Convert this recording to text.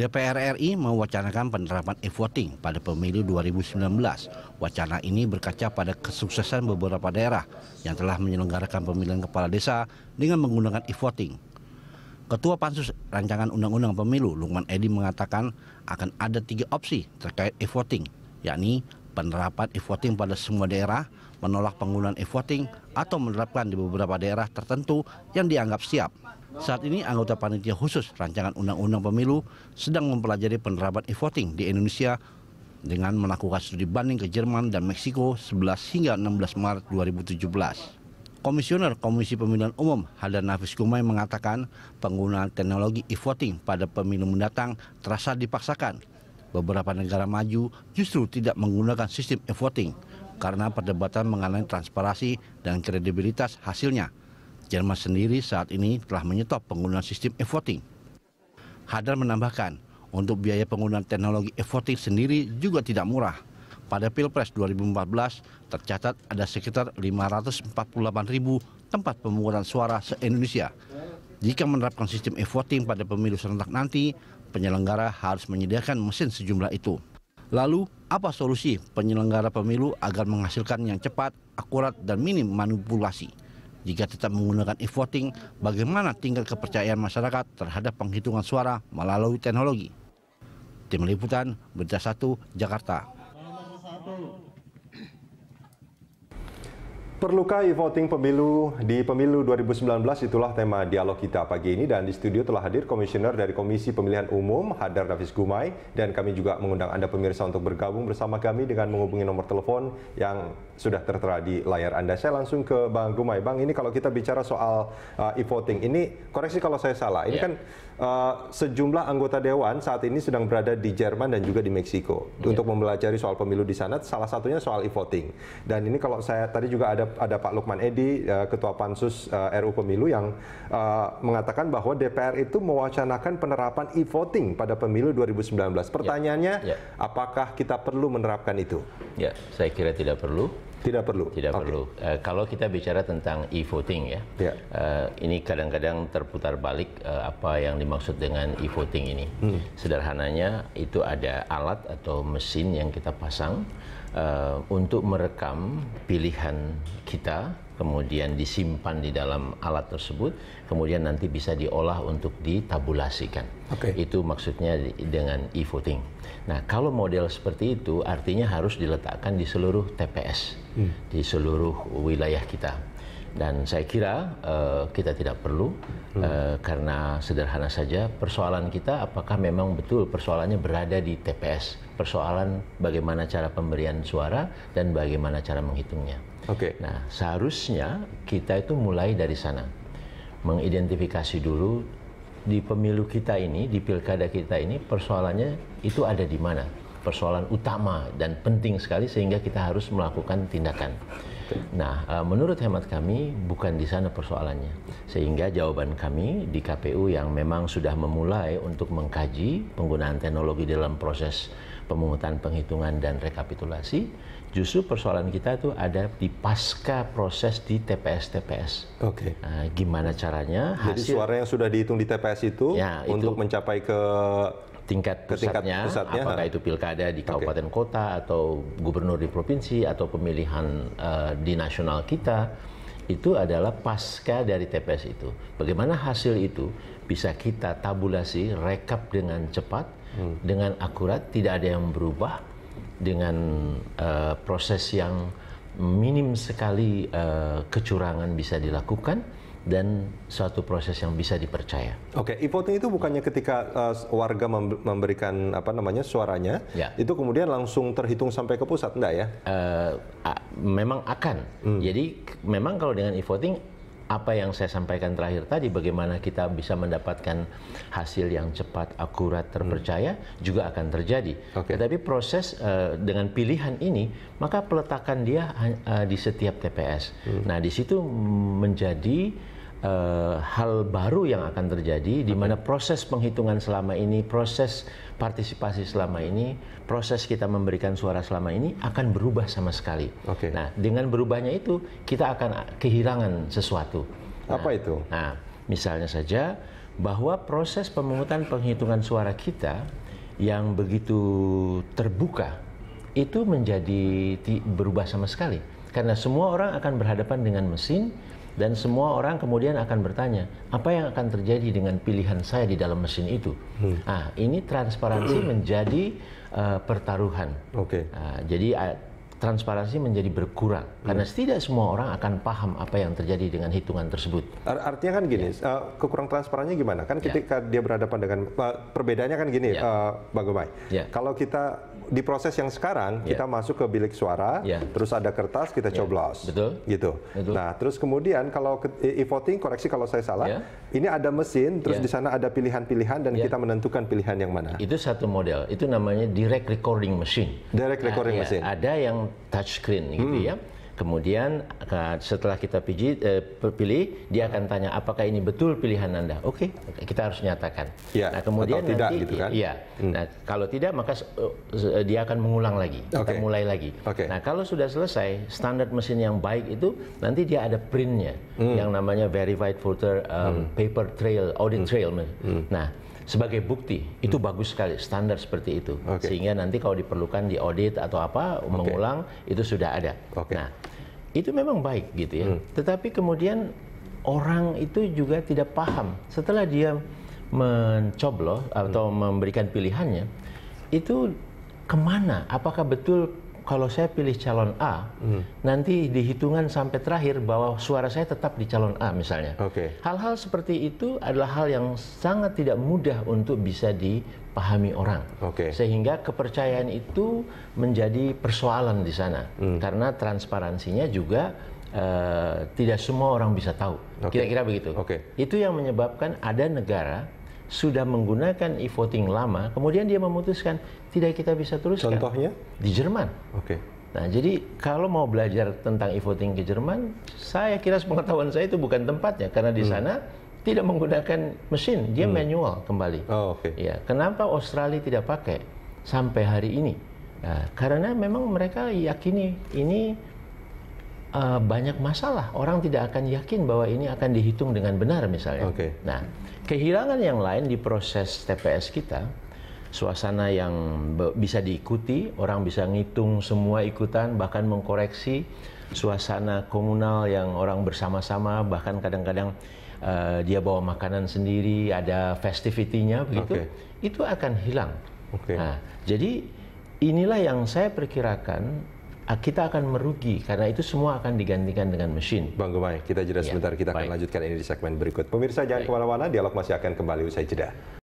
DPR RI mewacanakan penerapan e-voting pada pemilu 2019. Wacana ini berkaca pada kesuksesan beberapa daerah yang telah menyelenggarakan pemilihan kepala desa dengan menggunakan e-voting. Ketua Pansus Rancangan Undang-Undang Pemilu Lukman Edi mengatakan akan ada tiga opsi terkait e-voting, yakni penerapan e-voting pada semua daerah, menolak penggunaan e-voting, atau menerapkan di beberapa daerah tertentu yang dianggap siap. Saat ini anggota panitia khusus rancangan undang-undang pemilu sedang mempelajari penerapan e-voting di Indonesia dengan melakukan studi banding ke Jerman dan Meksiko 11 hingga 16 Maret 2017. Komisioner Komisi Pemilihan Umum Hadar Nafis Gumai mengatakan penggunaan teknologi e-voting pada pemilu mendatang terasa dipaksakan. Beberapa negara maju justru tidak menggunakan sistem e-voting karena perdebatan mengenai transparansi dan kredibilitas hasilnya Jerman sendiri saat ini telah menyetop penggunaan sistem e-voting. Hadar menambahkan, untuk biaya penggunaan teknologi e-voting sendiri juga tidak murah. Pada Pilpres 2014, tercatat ada sekitar 548 ribu tempat pemungutan suara se-Indonesia. Jika menerapkan sistem e-voting pada pemilu serentak nanti, penyelenggara harus menyediakan mesin sejumlah itu. Lalu, apa solusi penyelenggara pemilu agar menghasilkan yang cepat, akurat, dan minim manipulasi? Jika tetap menggunakan e-voting, bagaimana tingkat kepercayaan masyarakat terhadap penghitungan suara melalui teknologi? Tim Liputan, Berita 1, Jakarta. Perlukah e-voting pemilu di pemilu 2019 itulah tema dialog kita pagi ini dan di studio telah hadir komisioner dari Komisi Pemilihan Umum Hadar Nafis Gumai dan kami juga mengundang Anda pemirsa untuk bergabung bersama kami dengan menghubungi nomor telepon yang sudah tertera di layar Anda. Saya langsung ke Bang Gumai. Bang, ini kalau kita bicara soal uh, e-voting, ini koreksi kalau saya salah. Ini yeah. kan uh, sejumlah anggota dewan saat ini sedang berada di Jerman dan juga di Meksiko yeah. untuk mempelajari soal pemilu di sana. Salah satunya soal e-voting. Dan ini kalau saya tadi juga ada ada Pak Lukman Edi, uh, Ketua Pansus uh, RU Pemilu yang uh, mengatakan bahwa DPR itu mewacanakan penerapan e-voting pada pemilu 2019. Ya. Pertanyaannya, yeah. Yeah. apakah kita perlu menerapkan itu? Ya, saya kira tidak perlu. Tidak perlu. Tidak okay. perlu. Uh, kalau kita bicara tentang e-voting ya, yeah. Ya. uh, ini kadang-kadang terputar balik uh, apa yang dimaksud dengan e-voting ini. Hmm. Sederhananya itu ada alat atau mesin yang kita pasang uh, untuk merekam pilihan kita, kemudian disimpan di dalam alat tersebut, kemudian nanti bisa diolah untuk ditabulasikan. Okay. Itu maksudnya dengan e-voting. Nah, kalau model seperti itu artinya harus diletakkan di seluruh TPS hmm. di seluruh wilayah kita. Dan saya kira uh, kita tidak perlu hmm. Eh, karena sederhana saja persoalan kita apakah memang betul persoalannya berada di TPS persoalan bagaimana cara pemberian suara dan bagaimana cara menghitungnya. Oke. Okay. Nah seharusnya kita itu mulai dari sana mengidentifikasi dulu di pemilu kita ini di pilkada kita ini persoalannya itu ada di mana persoalan utama dan penting sekali sehingga kita harus melakukan tindakan. Nah, e, menurut hemat kami bukan di sana persoalannya. Sehingga jawaban kami di KPU yang memang sudah memulai untuk mengkaji penggunaan teknologi dalam proses pemungutan penghitungan dan rekapitulasi, justru persoalan kita itu ada di pasca proses di TPS-TPS. Oke. Okay. E, nah, gimana caranya? Hasil... suara yang sudah dihitung di TPS itu ya, untuk mencapai ke tingkat pusatnya, pusatnya apakah ha. itu pilkada di kabupaten okay. kota atau gubernur di provinsi atau pemilihan uh, di nasional kita itu adalah pasca dari TPS itu. Bagaimana hasil itu bisa kita tabulasi, rekap dengan cepat, hmm. dengan akurat, tidak ada yang berubah dengan uh, proses yang minim sekali uh, kecurangan bisa dilakukan dan suatu proses yang bisa dipercaya. Oke, okay, e-voting itu bukannya ketika uh, warga memberikan apa namanya suaranya, ya. itu kemudian langsung terhitung sampai ke pusat, enggak ya? Uh, memang akan. Hmm. Jadi memang kalau dengan e-voting apa yang saya sampaikan terakhir tadi, bagaimana kita bisa mendapatkan hasil yang cepat, akurat, hmm. terpercaya hmm. juga akan terjadi. Okay. Tetapi proses uh, dengan pilihan ini, maka peletakan dia uh, di setiap TPS. Hmm. Nah, di situ menjadi uh, hal baru yang akan terjadi di mana proses penghitungan selama ini, proses partisipasi selama ini, proses kita memberikan suara selama ini akan berubah sama sekali. Okay. Nah, dengan berubahnya itu kita akan kehilangan sesuatu. Nah, Apa itu? Nah, misalnya saja bahwa proses pemungutan penghitungan suara kita yang begitu terbuka itu menjadi berubah sama sekali karena semua orang akan berhadapan dengan mesin dan semua orang kemudian akan bertanya, apa yang akan terjadi dengan pilihan saya di dalam mesin itu? Hmm. Nah, ini transparansi hmm. menjadi uh, pertaruhan. Oke. Okay. Uh, jadi uh, transparansi menjadi berkurang hmm. karena tidak semua orang akan paham apa yang terjadi dengan hitungan tersebut. artinya kan gini, ya. uh, kekurang transparannya gimana? Kan ya. ketika ya. dia berhadapan dengan uh, perbedaannya kan gini, ya. uh, Bang Gomay. Ya. Kalau kita di proses yang sekarang yeah. kita masuk ke bilik suara, yeah. terus ada kertas kita yeah. coblos. Betul. Gitu. Betul. Nah, terus kemudian kalau e-voting koreksi kalau saya salah, yeah. ini ada mesin, terus yeah. di sana ada pilihan-pilihan dan yeah. kita menentukan pilihan yang mana. Itu satu model. Itu namanya direct recording machine. Direct recording nah, machine. ada yang touch screen gitu hmm. ya Kemudian eh, setelah kita eh, pilih, dia akan tanya apakah ini betul pilihan anda. Oke, okay, kita harus nyatakan. Ya, nah kemudian atau tidak, nanti, gitu kan? Iya. Hmm. Nah kalau tidak maka eh, dia akan mengulang lagi, okay. mulai lagi. Okay. Nah kalau sudah selesai, standar mesin yang baik itu nanti dia ada printnya, hmm. yang namanya verified voter um, hmm. paper trail, audit hmm. trail. Hmm. Nah sebagai hmm. bukti itu hmm. bagus sekali standar seperti itu okay. sehingga nanti kalau diperlukan di audit atau apa okay. mengulang itu sudah ada. Okay. Nah itu memang baik gitu ya. Hmm. Tetapi kemudian orang itu juga tidak paham setelah dia mencoblos atau hmm. memberikan pilihannya itu kemana? Apakah betul kalau saya pilih calon A, hmm. nanti dihitungan sampai terakhir bahwa suara saya tetap di calon A misalnya. Okay. Hal-hal seperti itu adalah hal yang sangat tidak mudah untuk bisa dipahami orang. Okay. Sehingga kepercayaan itu menjadi persoalan di sana. Hmm. Karena transparansinya juga uh, tidak semua orang bisa tahu. Kira-kira okay. begitu. Okay. Itu yang menyebabkan ada negara sudah menggunakan e-voting lama, kemudian dia memutuskan tidak kita bisa teruskan. Contohnya di Jerman. Oke. Okay. Nah, jadi kalau mau belajar tentang e-voting ke Jerman, saya kira sepengetahuan saya itu bukan tempatnya karena di hmm. sana tidak menggunakan mesin, dia hmm. manual kembali. Oh, oke. Okay. Ya, kenapa Australia tidak pakai sampai hari ini? Nah, karena memang mereka yakini ini uh, banyak masalah. Orang tidak akan yakin bahwa ini akan dihitung dengan benar misalnya. Okay. Nah, Kehilangan yang lain di proses TPS kita, suasana yang bisa diikuti, orang bisa ngitung semua ikutan, bahkan mengkoreksi suasana komunal yang orang bersama-sama, bahkan kadang-kadang uh, dia bawa makanan sendiri, ada festivity-nya begitu, okay. itu akan hilang. Okay. Nah, jadi inilah yang saya perkirakan Ah, kita akan merugi karena itu semua akan digantikan dengan mesin. Bang Gumai, kita jeda ya, sebentar. Kita baik. akan lanjutkan ini di segmen berikut. Pemirsa jangan kemana-mana, dialog masih akan kembali usai jeda.